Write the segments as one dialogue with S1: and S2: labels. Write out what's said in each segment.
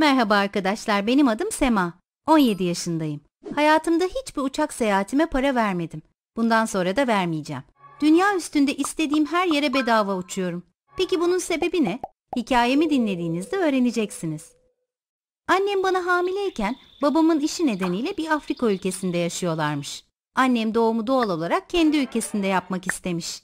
S1: Merhaba arkadaşlar, benim adım Sema. 17 yaşındayım. Hayatımda hiçbir uçak seyahatime para vermedim. Bundan sonra da vermeyeceğim. Dünya üstünde istediğim her yere bedava uçuyorum. Peki bunun sebebi ne? Hikayemi dinlediğinizde öğreneceksiniz. Annem bana hamileyken babamın işi nedeniyle bir Afrika ülkesinde yaşıyorlarmış. Annem doğumu doğal olarak kendi ülkesinde yapmak istemiş.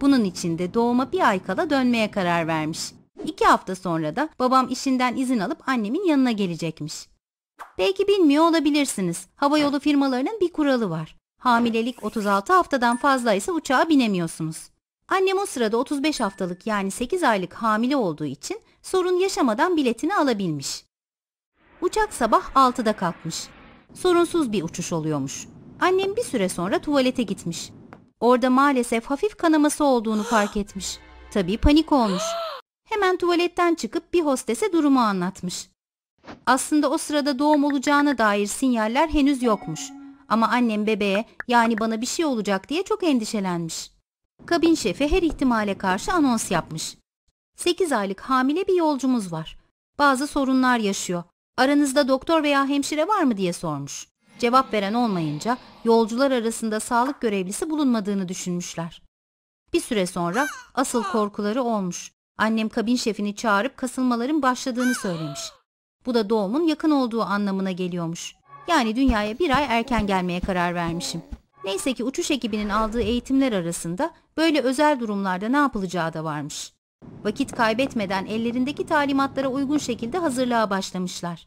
S1: Bunun için de doğuma bir ay kala dönmeye karar vermiş. İki hafta sonra da babam işinden izin alıp annemin yanına gelecekmiş. Belki bilmiyor olabilirsiniz. Hava yolu firmalarının bir kuralı var. Hamilelik 36 haftadan fazlaysa uçağa binemiyorsunuz. Annem o sırada 35 haftalık yani 8 aylık hamile olduğu için sorun yaşamadan biletini alabilmiş. Uçak sabah 6'da kalkmış. Sorunsuz bir uçuş oluyormuş. Annem bir süre sonra tuvalete gitmiş. Orada maalesef hafif kanaması olduğunu fark etmiş. Tabii panik olmuş hemen tuvaletten çıkıp bir hostese durumu anlatmış. Aslında o sırada doğum olacağına dair sinyaller henüz yokmuş. Ama annem bebeğe yani bana bir şey olacak diye çok endişelenmiş. Kabin şefi her ihtimale karşı anons yapmış. 8 aylık hamile bir yolcumuz var. Bazı sorunlar yaşıyor. Aranızda doktor veya hemşire var mı diye sormuş. Cevap veren olmayınca yolcular arasında sağlık görevlisi bulunmadığını düşünmüşler. Bir süre sonra asıl korkuları olmuş. Annem kabin şefini çağırıp kasılmaların başladığını söylemiş. Bu da doğumun yakın olduğu anlamına geliyormuş. Yani dünyaya bir ay erken gelmeye karar vermişim. Neyse ki uçuş ekibinin aldığı eğitimler arasında böyle özel durumlarda ne yapılacağı da varmış. Vakit kaybetmeden ellerindeki talimatlara uygun şekilde hazırlığa başlamışlar.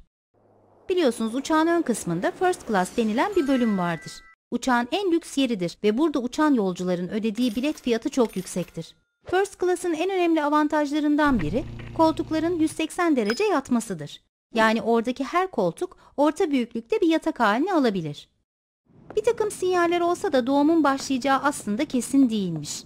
S1: Biliyorsunuz uçağın ön kısmında first class denilen bir bölüm vardır. Uçağın en lüks yeridir ve burada uçan yolcuların ödediği bilet fiyatı çok yüksektir. First Class'ın en önemli avantajlarından biri koltukların 180 derece yatmasıdır. Yani oradaki her koltuk orta büyüklükte bir yatak halini alabilir. Bir takım sinyaller olsa da doğumun başlayacağı aslında kesin değilmiş.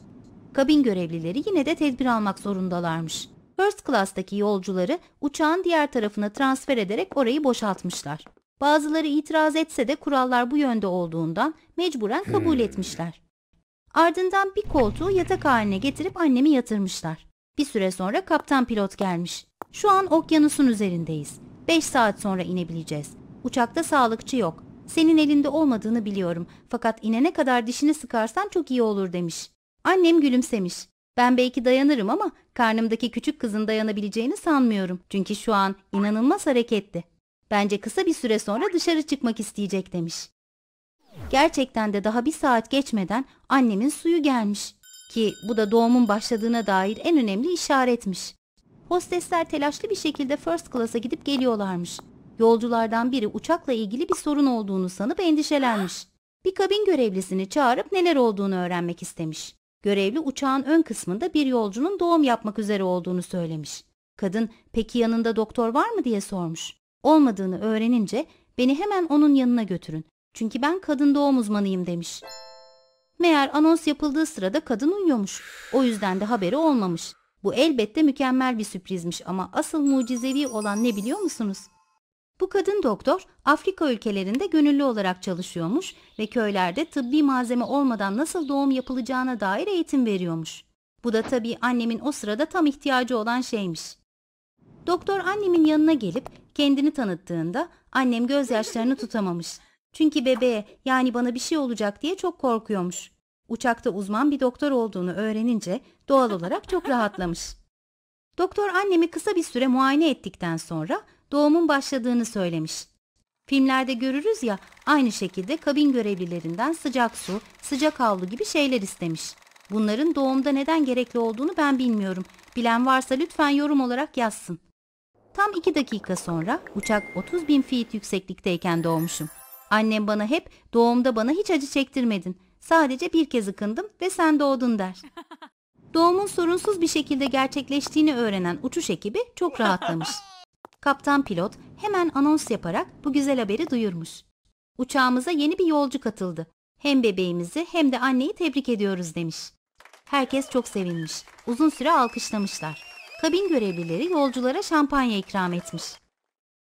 S1: Kabin görevlileri yine de tedbir almak zorundalarmış. First Class'taki yolcuları uçağın diğer tarafına transfer ederek orayı boşaltmışlar. Bazıları itiraz etse de kurallar bu yönde olduğundan mecburen kabul hmm. etmişler. Ardından bir koltuğu yatak haline getirip annemi yatırmışlar. Bir süre sonra kaptan pilot gelmiş. Şu an okyanusun üzerindeyiz. 5 saat sonra inebileceğiz. Uçakta sağlıkçı yok. Senin elinde olmadığını biliyorum fakat inene kadar dişini sıkarsan çok iyi olur demiş. Annem gülümsemiş. Ben belki dayanırım ama karnımdaki küçük kızın dayanabileceğini sanmıyorum. Çünkü şu an inanılmaz hareketli. Bence kısa bir süre sonra dışarı çıkmak isteyecek demiş. Gerçekten de daha bir saat geçmeden annemin suyu gelmiş. Ki bu da doğumun başladığına dair en önemli işaretmiş. Hostesler telaşlı bir şekilde first class'a gidip geliyorlarmış. Yolculardan biri uçakla ilgili bir sorun olduğunu sanıp endişelenmiş. Bir kabin görevlisini çağırıp neler olduğunu öğrenmek istemiş. Görevli uçağın ön kısmında bir yolcunun doğum yapmak üzere olduğunu söylemiş. Kadın peki yanında doktor var mı diye sormuş. Olmadığını öğrenince beni hemen onun yanına götürün. Çünkü ben kadın doğum uzmanıyım demiş. Meğer anons yapıldığı sırada kadın uyuyormuş. O yüzden de haberi olmamış. Bu elbette mükemmel bir sürprizmiş ama asıl mucizevi olan ne biliyor musunuz? Bu kadın doktor Afrika ülkelerinde gönüllü olarak çalışıyormuş ve köylerde tıbbi malzeme olmadan nasıl doğum yapılacağına dair eğitim veriyormuş. Bu da tabii annemin o sırada tam ihtiyacı olan şeymiş. Doktor annemin yanına gelip kendini tanıttığında annem gözyaşlarını tutamamış. Çünkü bebeğe yani bana bir şey olacak diye çok korkuyormuş. Uçakta uzman bir doktor olduğunu öğrenince doğal olarak çok rahatlamış. Doktor annemi kısa bir süre muayene ettikten sonra doğumun başladığını söylemiş. Filmlerde görürüz ya aynı şekilde kabin görevlilerinden sıcak su, sıcak havlu gibi şeyler istemiş. Bunların doğumda neden gerekli olduğunu ben bilmiyorum. Bilen varsa lütfen yorum olarak yazsın. Tam iki dakika sonra uçak 30 bin feet yükseklikteyken doğmuşum. Annem bana hep doğumda bana hiç acı çektirmedin. Sadece bir kez ıkındım ve sen doğdun der. Doğumun sorunsuz bir şekilde gerçekleştiğini öğrenen uçuş ekibi çok rahatlamış. Kaptan pilot hemen anons yaparak bu güzel haberi duyurmuş. Uçağımıza yeni bir yolcu katıldı. Hem bebeğimizi hem de anneyi tebrik ediyoruz demiş. Herkes çok sevinmiş. Uzun süre alkışlamışlar. Kabin görevlileri yolculara şampanya ikram etmiş.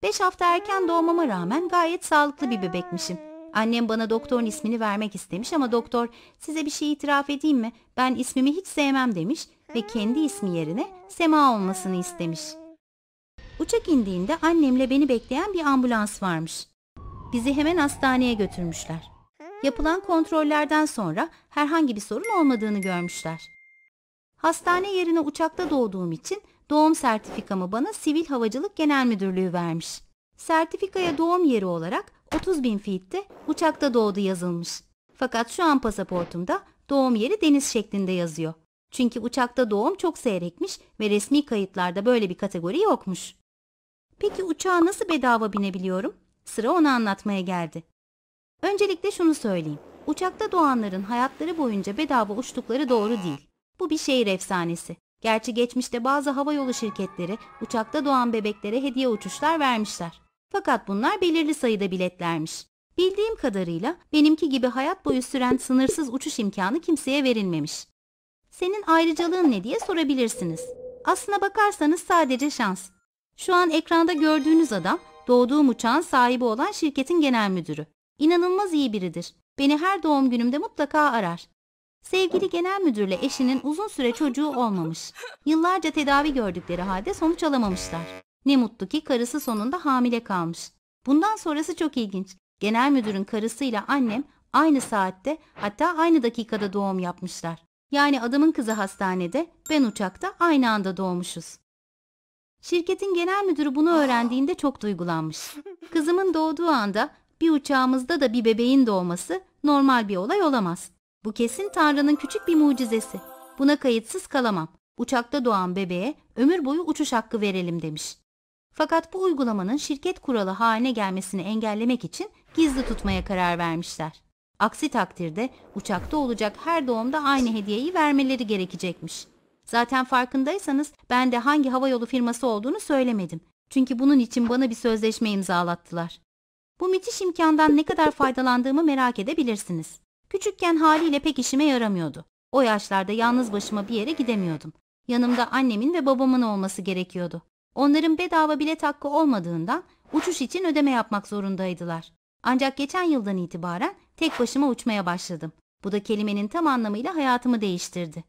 S1: Beş hafta erken doğmama rağmen gayet sağlıklı bir bebekmişim. Annem bana doktorun ismini vermek istemiş ama doktor size bir şey itiraf edeyim mi ben ismimi hiç sevmem demiş ve kendi ismi yerine Sema olmasını istemiş. Uçak indiğinde annemle beni bekleyen bir ambulans varmış. Bizi hemen hastaneye götürmüşler. Yapılan kontrollerden sonra herhangi bir sorun olmadığını görmüşler. Hastane yerine uçakta doğduğum için Doğum sertifikamı bana Sivil Havacılık Genel Müdürlüğü vermiş. Sertifikaya doğum yeri olarak 30 bin feet'te uçakta doğdu yazılmış. Fakat şu an pasaportumda doğum yeri deniz şeklinde yazıyor. Çünkü uçakta doğum çok seyrekmiş ve resmi kayıtlarda böyle bir kategori yokmuş. Peki uçağa nasıl bedava binebiliyorum? Sıra onu anlatmaya geldi. Öncelikle şunu söyleyeyim. Uçakta doğanların hayatları boyunca bedava uçtukları doğru değil. Bu bir şehir efsanesi. Gerçi geçmişte bazı havayolu şirketleri uçakta doğan bebeklere hediye uçuşlar vermişler. Fakat bunlar belirli sayıda biletlermiş. Bildiğim kadarıyla benimki gibi hayat boyu süren sınırsız uçuş imkanı kimseye verilmemiş. Senin ayrıcalığın ne diye sorabilirsiniz. Aslına bakarsanız sadece şans. Şu an ekranda gördüğünüz adam doğduğum uçağın sahibi olan şirketin genel müdürü. İnanılmaz iyi biridir. Beni her doğum günümde mutlaka arar. Sevgili genel müdürle eşinin uzun süre çocuğu olmamış. Yıllarca tedavi gördükleri halde sonuç alamamışlar. Ne mutlu ki karısı sonunda hamile kalmış. Bundan sonrası çok ilginç. Genel müdürün karısıyla annem aynı saatte hatta aynı dakikada doğum yapmışlar. Yani adamın kızı hastanede, ben uçakta aynı anda doğmuşuz. Şirketin genel müdürü bunu öğrendiğinde çok duygulanmış. Kızımın doğduğu anda bir uçağımızda da bir bebeğin doğması normal bir olay olamaz. Bu kesin Tanrı'nın küçük bir mucizesi. Buna kayıtsız kalamam. Uçakta doğan bebeğe ömür boyu uçuş hakkı verelim demiş. Fakat bu uygulamanın şirket kuralı haline gelmesini engellemek için gizli tutmaya karar vermişler. Aksi takdirde uçakta olacak her doğumda aynı hediyeyi vermeleri gerekecekmiş. Zaten farkındaysanız ben de hangi havayolu firması olduğunu söylemedim. Çünkü bunun için bana bir sözleşme imzalattılar. Bu müthiş imkandan ne kadar faydalandığımı merak edebilirsiniz. Küçükken haliyle pek işime yaramıyordu. O yaşlarda yalnız başıma bir yere gidemiyordum. Yanımda annemin ve babamın olması gerekiyordu. Onların bedava bilet hakkı olmadığından uçuş için ödeme yapmak zorundaydılar. Ancak geçen yıldan itibaren tek başıma uçmaya başladım. Bu da kelimenin tam anlamıyla hayatımı değiştirdi.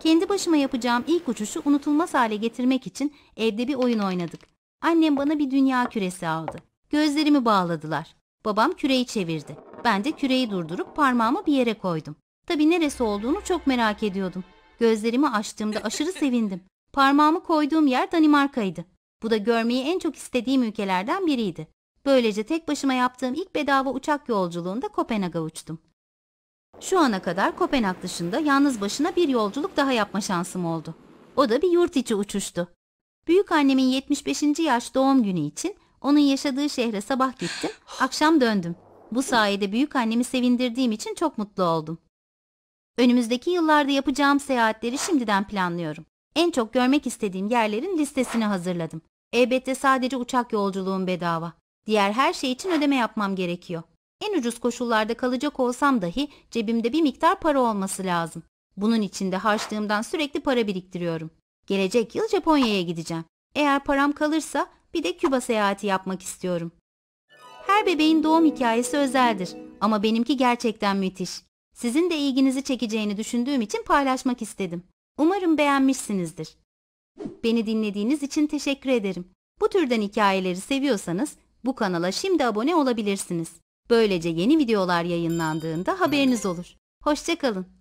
S1: Kendi başıma yapacağım ilk uçuşu unutulmaz hale getirmek için evde bir oyun oynadık. Annem bana bir dünya küresi aldı. Gözlerimi bağladılar. Babam küreyi çevirdi. Ben de küreyi durdurup parmağımı bir yere koydum. Tabi neresi olduğunu çok merak ediyordum. Gözlerimi açtığımda aşırı sevindim. Parmağımı koyduğum yer Danimarka'ydı. Bu da görmeyi en çok istediğim ülkelerden biriydi. Böylece tek başıma yaptığım ilk bedava uçak yolculuğunda Kopenhag'a uçtum. Şu ana kadar Kopenhag dışında yalnız başına bir yolculuk daha yapma şansım oldu. O da bir yurt içi uçuştu. Büyük annemin 75. yaş doğum günü için onun yaşadığı şehre sabah gittim, akşam döndüm. Bu sayede büyük annemi sevindirdiğim için çok mutlu oldum. Önümüzdeki yıllarda yapacağım seyahatleri şimdiden planlıyorum. En çok görmek istediğim yerlerin listesini hazırladım. Elbette sadece uçak yolculuğum bedava. Diğer her şey için ödeme yapmam gerekiyor. En ucuz koşullarda kalacak olsam dahi cebimde bir miktar para olması lazım. Bunun için de harçlığımdan sürekli para biriktiriyorum. Gelecek yıl Japonya'ya gideceğim. Eğer param kalırsa bir de Küba seyahati yapmak istiyorum. Her bebeğin doğum hikayesi özeldir ama benimki gerçekten müthiş. Sizin de ilginizi çekeceğini düşündüğüm için paylaşmak istedim. Umarım beğenmişsinizdir. Beni dinlediğiniz için teşekkür ederim. Bu türden hikayeleri seviyorsanız bu kanala şimdi abone olabilirsiniz. Böylece yeni videolar yayınlandığında haberiniz olur. Hoşçakalın.